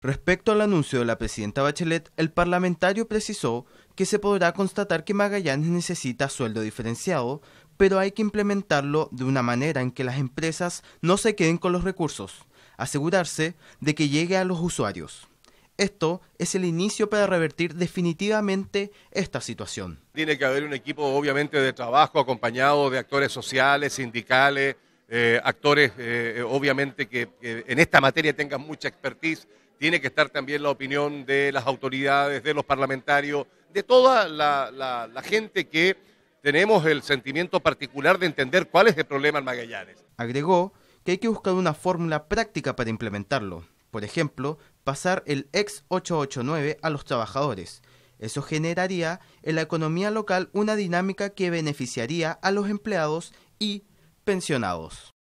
Respecto al anuncio de la presidenta Bachelet, el parlamentario precisó que se podrá constatar que Magallanes necesita sueldo diferenciado, pero hay que implementarlo de una manera en que las empresas no se queden con los recursos, asegurarse de que llegue a los usuarios. Esto es el inicio para revertir definitivamente esta situación. Tiene que haber un equipo obviamente de trabajo acompañado de actores sociales, sindicales, eh, actores, eh, obviamente, que, en esta materia tengan mucha expertise. Tiene que estar también la opinión de las autoridades, de los parlamentarios, de toda la, la gente que tenemos el sentimiento particular de entender cuál es el problema en Magallanes. Agregó que hay que buscar una fórmula práctica para implementarlo. Por ejemplo, pasar el ex 889 a los trabajadores. Eso generaría en la economía local una dinámica que beneficiaría a los empleados y pensionados.